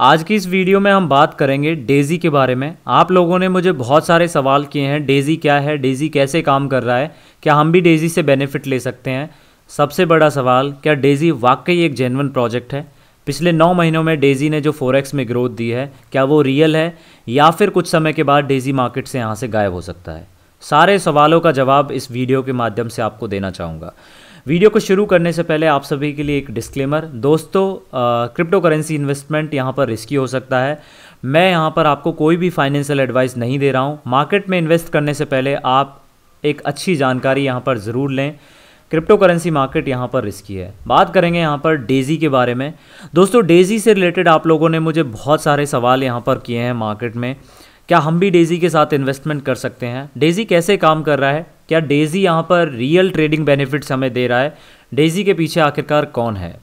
आज की इस वीडियो में हम बात करेंगे डेज़ी के बारे में आप लोगों ने मुझे बहुत सारे सवाल किए हैं डेज़ी क्या है डेज़ी कैसे काम कर रहा है क्या हम भी डेज़ी से बेनिफिट ले सकते हैं सबसे बड़ा सवाल क्या डेज़ी वाकई एक जेनवन प्रोजेक्ट है पिछले नौ महीनों में डेज़ी ने जो फोरेक्स में ग्रोथ दी है क्या वो रियल है या फिर कुछ समय के बाद डेज़ी मार्केट से यहाँ से गायब हो सकता है सारे सवालों का जवाब इस वीडियो के माध्यम से आपको देना चाहूँगा वीडियो को शुरू करने से पहले आप सभी के लिए एक डिस्क्लेमर दोस्तों क्रिप्टो करेंसी इन्वेस्टमेंट यहाँ पर रिस्की हो सकता है मैं यहाँ पर आपको कोई भी फाइनेंशियल एडवाइस नहीं दे रहा हूँ मार्केट में इन्वेस्ट करने से पहले आप एक अच्छी जानकारी यहाँ पर ज़रूर लें क्रिप्टो करेंसी मार्केट यहाँ पर रिस्की है बात करेंगे यहाँ पर डेजी के बारे में दोस्तों डेजी से रिलेटेड आप लोगों ने मुझे बहुत सारे सवाल यहाँ पर किए हैं मार्केट में क्या हम भी डेजी के साथ इन्वेस्टमेंट कर सकते हैं डेजी कैसे काम कर रहा है क्या डेजी यहाँ पर रियल ट्रेडिंग बेनिफिट्स हमें दे रहा है डेजी के पीछे आखिरकार कौन है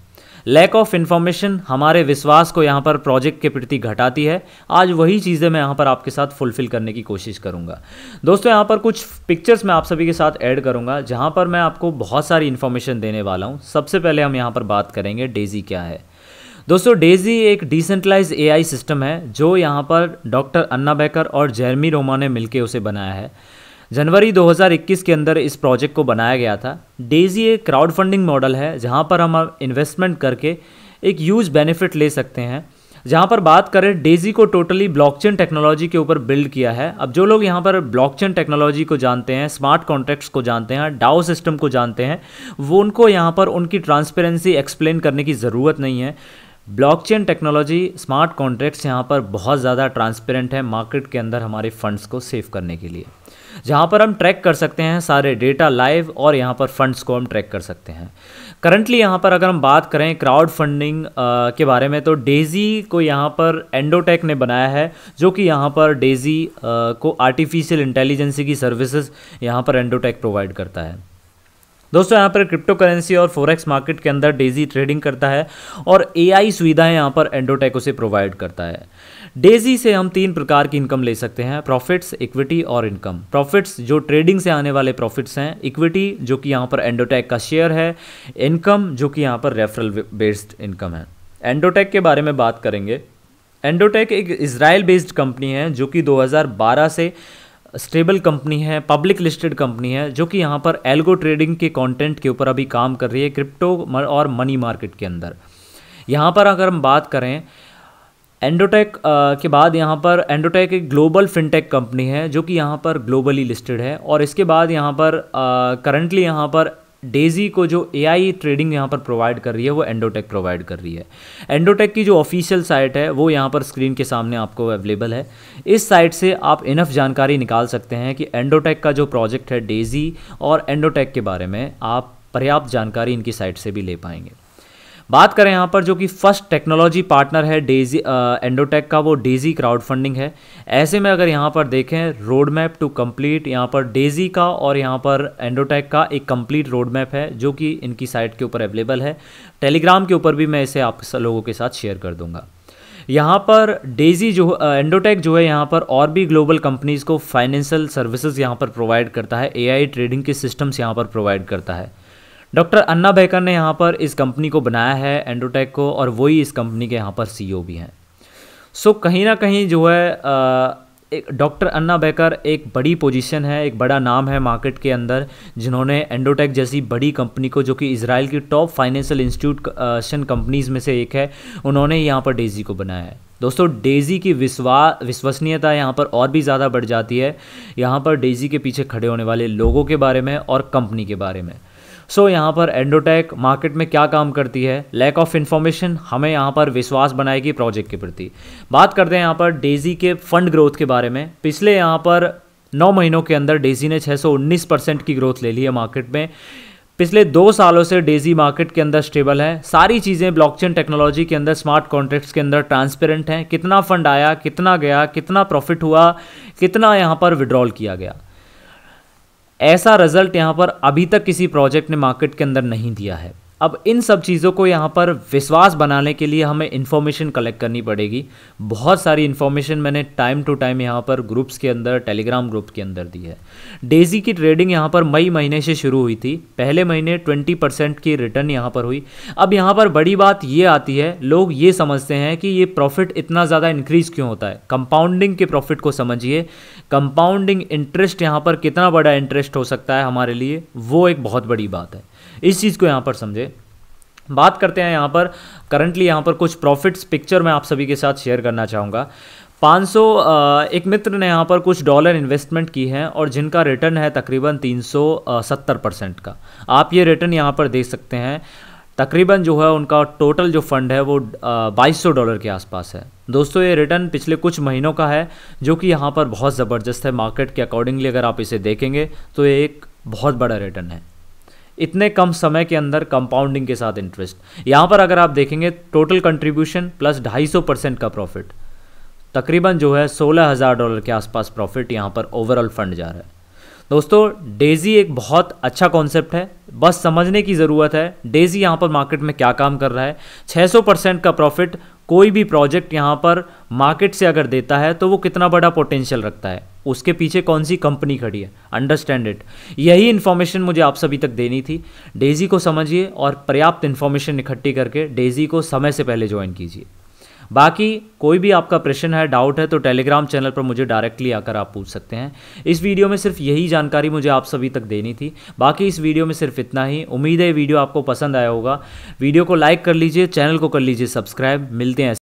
लैक ऑफ इन्फॉर्मेशन हमारे विश्वास को यहाँ पर प्रोजेक्ट के प्रति घटाती है आज वही चीज़ें मैं यहाँ पर आपके साथ फुलफिल करने की कोशिश करूँगा दोस्तों यहाँ पर कुछ पिक्चर्स मैं आप सभी के साथ ऐड करूँगा जहाँ पर मैं आपको बहुत सारी इन्फॉर्मेशन देने वाला हूँ सबसे पहले हम यहाँ पर बात करेंगे डेजी क्या है दोस्तों डेजी एक डिसेंट्रलाइज एआई सिस्टम है जो यहाँ पर डॉक्टर अन्ना बैकर और जैरमी रोमा ने मिलकर उसे बनाया है जनवरी 2021 के अंदर इस प्रोजेक्ट को बनाया गया था डेजी एक क्राउड फंडिंग मॉडल है जहाँ पर हम इन्वेस्टमेंट करके एक यूज बेनिफिट ले सकते हैं जहाँ पर बात करें डेजी को टोटली ब्लॉकचेन टेक्नोलॉजी के ऊपर बिल्ड किया है अब जो लोग यहाँ पर ब्लॉकचेन टेक्नोलॉजी को जानते हैं स्मार्ट कॉन्ट्रैक्ट्स को जानते हैं डाओ सिस्टम को जानते हैं वो उनको यहाँ पर उनकी ट्रांसपेरेंसी एक्सप्लेन करने की ज़रूरत नहीं है ब्लॉकचेन टेक्नोलॉजी स्मार्ट कॉन्ट्रैक्ट्स यहाँ पर बहुत ज़्यादा ट्रांसपेरेंट है मार्केट के अंदर हमारे फंड्स को सेव करने के लिए जहाँ पर हम ट्रैक कर सकते हैं सारे डेटा लाइव और यहाँ पर फंड्स को हम ट्रैक कर सकते हैं करंटली यहाँ पर अगर हम बात करें क्राउड फंडिंग के बारे में तो डेज़ी को यहाँ पर एंडोटेक ने बनाया है जो कि यहाँ पर डेज़ी को आर्टिफिशियल इंटेलिजेंसी की सर्विसेज यहाँ पर एंडोटेक प्रोवाइड करता है दोस्तों यहाँ पर क्रिप्टो करेंसी और फोरेक्स मार्केट के अंदर डेजी ट्रेडिंग करता है और आई सुविधाएं यहाँ पर एंडोटेको से प्रोवाइड करता है डेजी से हम तीन प्रकार की इनकम ले सकते हैं प्रॉफिट्स इक्विटी और इनकम प्रॉफिट्स जो ट्रेडिंग से आने वाले प्रॉफिट्स हैं इक्विटी जो कि यहाँ पर एंडोटेक का शेयर है इनकम जो कि यहाँ पर रेफरल बेस्ड इनकम है एंडोटेक के बारे में बात करेंगे एंडोटेक एक इसराइल बेस्ड कंपनी है जो कि 2012 से स्टेबल कंपनी है पब्लिक लिस्टेड कंपनी है जो कि यहाँ पर एल्गो ट्रेडिंग के कंटेंट के ऊपर अभी काम कर रही है क्रिप्टो और मनी मार्केट के अंदर यहाँ पर अगर हम बात करें एंडोटेक के बाद यहाँ पर एंडोटेक एक ग्लोबल फिनटेक कंपनी है जो कि यहाँ पर ग्लोबली लिस्टेड है और इसके बाद यहाँ पर करंटली यहाँ पर डेजी को जो ए आई ट्रेडिंग यहाँ पर प्रोवाइड कर रही है वो एंडोटेक प्रोवाइड कर रही है एंडोटेक की जो ऑफिशियल साइट है वो यहाँ पर स्क्रीन के सामने आपको अवेलेबल है इस साइट से आप इनफ जानकारी निकाल सकते हैं कि एंडोटेक का जो प्रोजेक्ट है डेजी और एंडोटेक के बारे में आप पर्याप्त जानकारी इनकी साइट से भी ले पाएंगे बात करें यहाँ पर जो कि फर्स्ट टेक्नोलॉजी पार्टनर है डेजी एंडोटेक का वो डेजी क्राउड फंडिंग है ऐसे में अगर यहाँ पर देखें रोड मैप टू कंप्लीट यहाँ पर डेजी का और यहाँ पर एंडोटेक का एक कंप्लीट रोड मैप है जो कि इनकी साइट के ऊपर अवेलेबल है टेलीग्राम के ऊपर भी मैं इसे आप लोगों के साथ शेयर कर दूंगा यहाँ पर डेजी जो एंडोटेक जो है यहाँ पर और भी ग्लोबल कंपनीज़ को फाइनेंशियल सर्विसेज यहाँ पर प्रोवाइड करता है एआई ट्रेडिंग के सिस्टम्स यहाँ पर प्रोवाइड करता है डॉक्टर अन्ना बैकर ने यहाँ पर इस कंपनी को बनाया है एंडोटेक को और वही इस कंपनी के यहाँ पर सी भी हैं सो so, कहीं ना कहीं जो है आ, एक डॉक्टर अन्ना बैकर एक बड़ी पोजीशन है एक बड़ा नाम है मार्केट के अंदर जिन्होंने एंडोटेक जैसी बड़ी कंपनी को जो कि इसराइल की टॉप फाइनेंशियल इंस्टीट्यूशन कंपनीज़ में से एक है उन्होंने यहाँ पर डेजी को बनाया है दोस्तों डेजी की विश्वा विश्वसनीयता यहाँ पर और भी ज़्यादा बढ़ जाती है यहाँ पर डेजी के पीछे खड़े होने वाले लोगों के बारे में और कंपनी के बारे में सो so, यहाँ पर एंडोटेक मार्केट में क्या काम करती है लैक ऑफ इन्फॉर्मेशन हमें यहाँ पर विश्वास बनाएगी प्रोजेक्ट के प्रति बात करते हैं यहाँ पर डेजी के फंड ग्रोथ के बारे में पिछले यहाँ पर नौ महीनों के अंदर डेजी ने 619 परसेंट की ग्रोथ ले ली है मार्केट में पिछले दो सालों से डेजी मार्केट के अंदर स्टेबल है सारी चीज़ें ब्लॉकचेन टेक्नोलॉजी के अंदर स्मार्ट कॉन्ट्रैक्ट्स के अंदर ट्रांसपेरेंट हैं कितना फंड आया कितना गया कितना प्रॉफिट हुआ कितना यहाँ पर विड्रॉल किया गया ऐसा रिजल्ट यहाँ पर अभी तक किसी प्रोजेक्ट ने मार्केट के अंदर नहीं दिया है अब इन सब चीज़ों को यहाँ पर विश्वास बनाने के लिए हमें इन्फॉर्मेशन कलेक्ट करनी पड़ेगी बहुत सारी इन्फॉर्मेशन मैंने टाइम टू टाइम यहाँ पर ग्रुप्स के अंदर टेलीग्राम ग्रुप के अंदर दी है डेजी की ट्रेडिंग यहाँ पर मई महीने से शुरू हुई थी पहले महीने ट्वेंटी परसेंट की रिटर्न यहाँ पर हुई अब यहाँ पर बड़ी बात ये आती है लोग ये समझते हैं कि ये प्रॉफिट इतना ज़्यादा इंक्रीज़ क्यों होता है कंपाउंडिंग के प्रॉफिट को समझिए कंपाउंडिंग इंटरेस्ट यहाँ पर कितना बड़ा इंटरेस्ट हो सकता है हमारे लिए वो एक बहुत बड़ी बात है इस चीज़ को यहाँ पर समझे बात करते हैं यहाँ पर करंटली यहाँ पर कुछ प्रॉफिट्स पिक्चर मैं आप सभी के साथ शेयर करना चाहूँगा 500 एक मित्र ने यहाँ पर कुछ डॉलर इन्वेस्टमेंट की हैं और जिनका रिटर्न है तकरीबन 370 परसेंट का आप ये रिटर्न यहाँ पर देख सकते हैं तकरीबन जो है उनका टोटल जो फंड है वो बाईस सौ डॉलर के आसपास है दोस्तों ये रिटर्न पिछले कुछ महीनों का है जो कि यहाँ पर बहुत ज़बरदस्त है मार्केट के अकॉर्डिंगली अगर आप इसे देखेंगे तो ये एक बहुत बड़ा रिटर्न है इतने कम समय के अंदर कंपाउंडिंग के साथ इंटरेस्ट यहां पर अगर आप देखेंगे टोटल कंट्रीब्यूशन प्लस ढाई सौ परसेंट का प्रॉफिट तकरीबन जो है सोलह हज़ार डॉलर के आसपास प्रॉफिट यहां पर ओवरऑल फंड जा रहा है दोस्तों डेजी एक बहुत अच्छा कॉन्सेप्ट है बस समझने की ज़रूरत है डेजी यहाँ पर मार्केट में क्या काम कर रहा है 600 परसेंट का प्रॉफिट कोई भी प्रोजेक्ट यहाँ पर मार्केट से अगर देता है तो वो कितना बड़ा पोटेंशियल रखता है उसके पीछे कौन सी कंपनी खड़ी है अंडरस्टैंड इट यही इन्फॉर्मेशन मुझे आप सभी तक देनी थी डेजी को समझिए और पर्याप्त इन्फॉर्मेशन इकट्ठी करके डेजी को समय से पहले ज्वाइन कीजिए बाकी कोई भी आपका प्रश्न है डाउट है तो टेलीग्राम चैनल पर मुझे डायरेक्टली आकर आप पूछ सकते हैं इस वीडियो में सिर्फ यही जानकारी मुझे आप सभी तक देनी थी बाकी इस वीडियो में सिर्फ इतना ही उम्मीद है वीडियो आपको पसंद आया होगा वीडियो को लाइक कर लीजिए चैनल को कर लीजिए सब्सक्राइब मिलते हैं